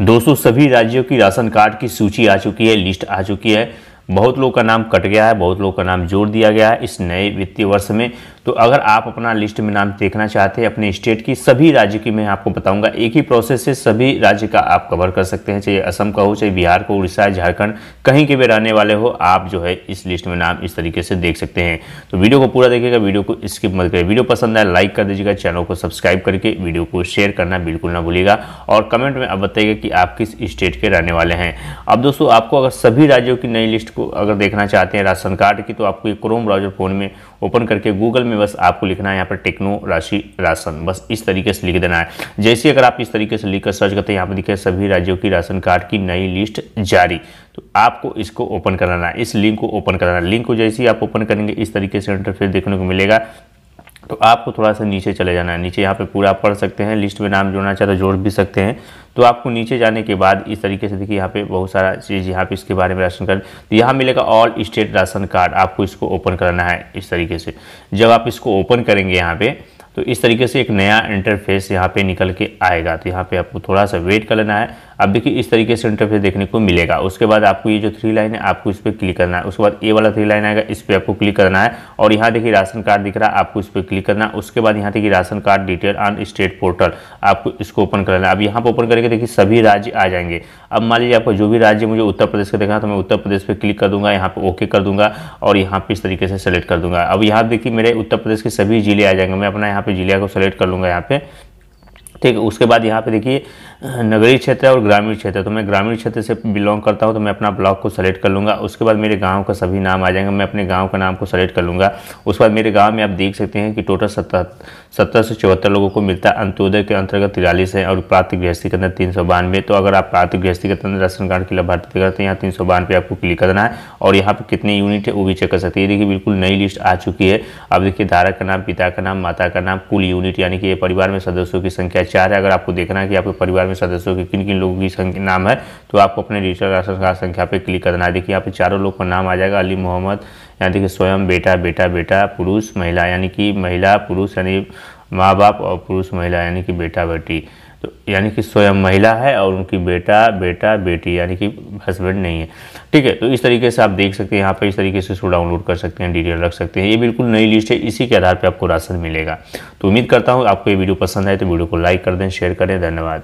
दोस्तों सभी राज्यों की राशन कार्ड की सूची आ चुकी है लिस्ट आ चुकी है बहुत लोग का नाम कट गया है बहुत लोग का नाम जोड़ दिया गया है इस नए वित्तीय वर्ष में तो अगर आप अपना लिस्ट में नाम देखना चाहते हैं अपने स्टेट की सभी राज्य की मैं आपको बताऊंगा एक ही प्रोसेस से सभी राज्य का आप कवर कर सकते हैं चाहे असम का हो चाहे बिहार को उड़ीसा झारखंड कहीं के भी रहने वाले हो आप जो है इस लिस्ट में नाम इस तरीके से देख सकते हैं तो वीडियो को पूरा देखिएगा वीडियो को स्किप मत करिए वीडियो पसंद आए लाइक कर दीजिएगा चैनल को सब्सक्राइब करके वीडियो को शेयर करना बिल्कुल ना भूलिएगा और कमेंट में आप बताइएगा कि आप किस स्टेट के रहने वाले हैं अब दोस्तों आपको अगर सभी राज्यों की नई लिस्ट को अगर देखना चाहते हैं राशन कार्ड की तो आपको ये क्रोम ब्राउजर फ़ोन में ओपन करके गूगल में बस आपको लिखना है यहाँ पर टेक्नो राशि राशन बस इस तरीके से लिख देना है जैसे अगर आप इस तरीके से लिख कर सर्च करते हैं यहाँ पर दिखे सभी राज्यों की राशन कार्ड की नई लिस्ट जारी तो आपको इसको ओपन कराना है इस लिंक को ओपन कराना है लिंक को जैसे ही आप ओपन करेंगे इस तरीके से इंटरफेस देखने को मिलेगा तो आपको थोड़ा सा नीचे चले जाना है नीचे यहाँ पे पूरा पढ़ सकते हैं लिस्ट में नाम जोड़ना चाहे तो जोड़ भी सकते हैं तो आपको नीचे जाने के बाद इस तरीके से देखिए यहाँ पे बहुत सारा चीज़ यहाँ पे इसके बारे में राशन कार्ड तो यहाँ मिलेगा ऑल स्टेट राशन कार्ड आपको इसको ओपन करना है इस तरीके से जब आप इसको ओपन करेंगे यहाँ पर तो इस तरीके से एक नया इंटरफेस यहाँ पे निकल के आएगा तो यहाँ पे आपको थोड़ा सा वेट कर लेना है अब देखिए इस तरीके से इंटरफेस देखने को मिलेगा उसके बाद आपको ये जो थ्री लाइन है आपको इस पर क्लिक करना है उसके बाद ए वाला थ्री लाइन आएगा इस पर आपको क्लिक करना है और यहाँ देखिए राशन कार्ड दिख रहा है आपको इस पर क्लिक करना है उसके बाद यहाँ देखिए ration card detail on state portal आपको इसको ओपन करना है अब यहाँ पर ओपन करके देखिए सभी राज्य आ जाएंगे अब मान लीजिए आपको जो भी राज्य मुझे उत्तर प्रदेश का देखना तो मैं उत्तर प्रदेश पर क्लिक कर दूंगा यहाँ पर ओके कर दूंगा और यहाँ पर इस तरीके से सेलेक्ट कर दूंगा अब यहाँ देखिए मेरे उत्तर प्रदेश के सभी जिले आ जाएंगे मैं अपना यहाँ पर जिले को सेलेक्ट कर लूँगा यहाँ पर ठीक है उसके बाद यहाँ पे देखिए नगरीय क्षेत्र और ग्रामीण क्षेत्र तो मैं ग्रामीण क्षेत्र से बिलोंग करता हूँ तो मैं अपना ब्लॉक को सेलेक्ट कर लूँगा उसके बाद मेरे गांव का सभी नाम आ जाएंगे मैं अपने गांव का नाम को सेलेक्ट कर लूँगा उसके बाद मेरे गांव में आप देख सकते हैं कि टोटल सत्तर सत्तर से चौहत्तर लोगों को मिलता है अंत्योदय के अंतर्गत तिरालीस है और प्राप्त गृहस्थी के अंदर तीन सौ बानवे तो अगर आप प्राप्त गृहस्थी के अंदर राशन कार्ड के लाभार्थी करते हैं यहाँ तीन सौ बानवे आपको क्लिक करना है और यहाँ पर कितनी यूनिट है वो भी चेक कर सकते हैं देखिए बिल्कुल नई लिस्ट आ चुकी है अब देखिए धारा का नाम पिता का नाम माता का नाम कुल यूनिट यानी कि ये परिवार में सदस्यों की संख्या चार है अगर आपको देखना है कि आपके परिवार में सदस्यों के किन किन लोगों की संख्या नाम है तो आपको अपने डिजिटल राशन कार्ड संख्या पर क्लिक करना है देखिए यहाँ पे चारों लोग का नाम आ जाएगा अली मोहम्मद यहाँ देखिए स्वयं बेटा बेटा बेटा पुरुष महिला यानी कि महिला पुरुष यानी माँ बाप और पुरुष महिला यानी कि बेटा बेटी तो यानी कि स्वयं महिला है और उनकी बेटा बेटा बेटी यानी कि हस्बैंड नहीं है ठीक है तो इस तरीके से आप देख सकते हैं यहाँ पर इस तरीके से इसको डाउनलोड कर सकते हैं डिटेल रख सकते हैं ये बिल्कुल नई लिस्ट है इसी के आधार पर आपको राशन मिलेगा तो उम्मीद करता हूँ आपको ये वीडियो पसंद आए तो वीडियो को लाइक कर दें शेयर करें धन्यवाद